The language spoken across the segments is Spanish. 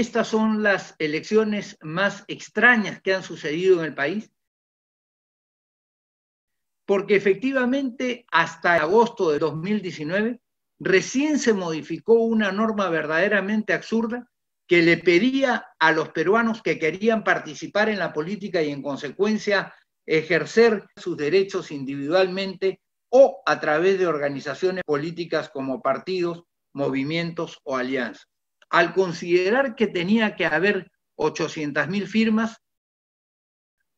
Estas son las elecciones más extrañas que han sucedido en el país, porque efectivamente hasta agosto de 2019 recién se modificó una norma verdaderamente absurda que le pedía a los peruanos que querían participar en la política y en consecuencia ejercer sus derechos individualmente o a través de organizaciones políticas como partidos, movimientos o alianzas al considerar que tenía que haber 800.000 firmas,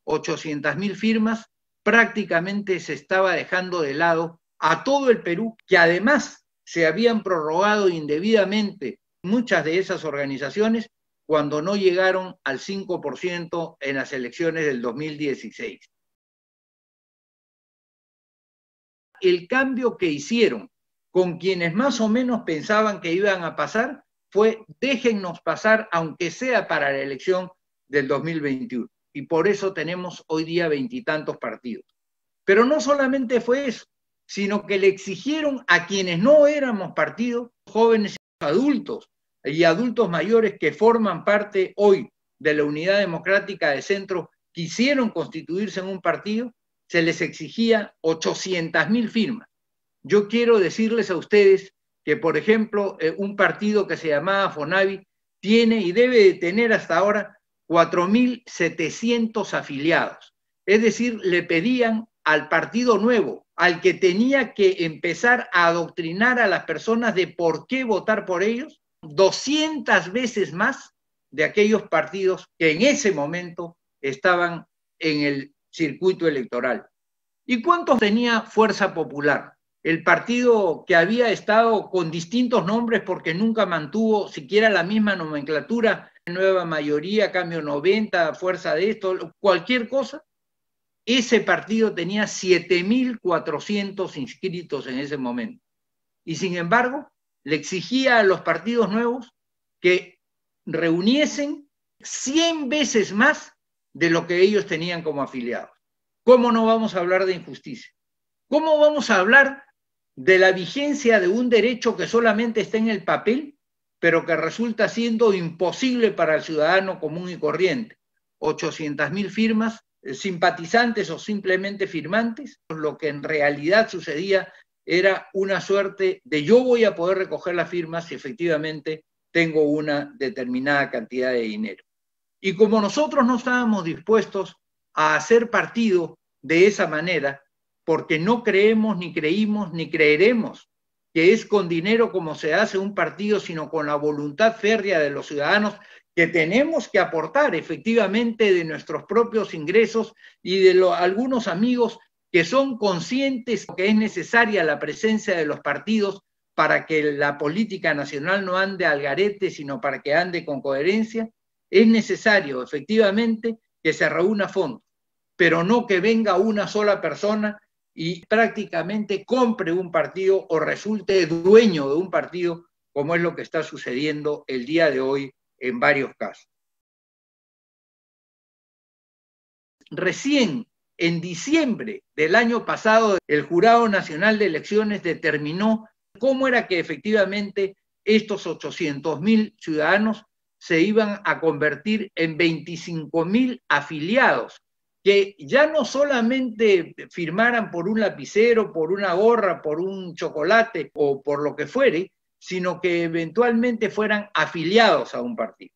800.000 firmas, prácticamente se estaba dejando de lado a todo el Perú, que además se habían prorrogado indebidamente muchas de esas organizaciones cuando no llegaron al 5% en las elecciones del 2016. El cambio que hicieron con quienes más o menos pensaban que iban a pasar fue déjennos pasar, aunque sea para la elección del 2021. Y por eso tenemos hoy día veintitantos partidos. Pero no solamente fue eso, sino que le exigieron a quienes no éramos partidos, jóvenes adultos y adultos mayores que forman parte hoy de la Unidad Democrática de Centro, quisieron constituirse en un partido, se les exigía 800 mil firmas. Yo quiero decirles a ustedes que, por ejemplo, eh, un partido que se llamaba Fonavi tiene y debe de tener hasta ahora 4.700 afiliados. Es decir, le pedían al partido nuevo, al que tenía que empezar a adoctrinar a las personas de por qué votar por ellos, 200 veces más de aquellos partidos que en ese momento estaban en el circuito electoral. ¿Y cuántos tenía Fuerza Popular? el partido que había estado con distintos nombres porque nunca mantuvo siquiera la misma nomenclatura, nueva mayoría, cambio 90, fuerza de esto, cualquier cosa, ese partido tenía 7.400 inscritos en ese momento. Y sin embargo, le exigía a los partidos nuevos que reuniesen 100 veces más de lo que ellos tenían como afiliados. ¿Cómo no vamos a hablar de injusticia? ¿Cómo vamos a hablar de la vigencia de un derecho que solamente está en el papel, pero que resulta siendo imposible para el ciudadano común y corriente. 800.000 firmas, eh, simpatizantes o simplemente firmantes, lo que en realidad sucedía era una suerte de yo voy a poder recoger las firmas si efectivamente tengo una determinada cantidad de dinero. Y como nosotros no estábamos dispuestos a hacer partido de esa manera, porque no creemos, ni creímos, ni creeremos que es con dinero como se hace un partido, sino con la voluntad férrea de los ciudadanos que tenemos que aportar efectivamente de nuestros propios ingresos y de algunos amigos que son conscientes que es necesaria la presencia de los partidos para que la política nacional no ande al garete, sino para que ande con coherencia, es necesario efectivamente que se reúna fondo, pero no que venga una sola persona y prácticamente compre un partido o resulte dueño de un partido, como es lo que está sucediendo el día de hoy en varios casos. Recién en diciembre del año pasado, el Jurado Nacional de Elecciones determinó cómo era que efectivamente estos 800.000 mil ciudadanos se iban a convertir en 25.000 mil afiliados que ya no solamente firmaran por un lapicero, por una gorra, por un chocolate o por lo que fuere, sino que eventualmente fueran afiliados a un partido.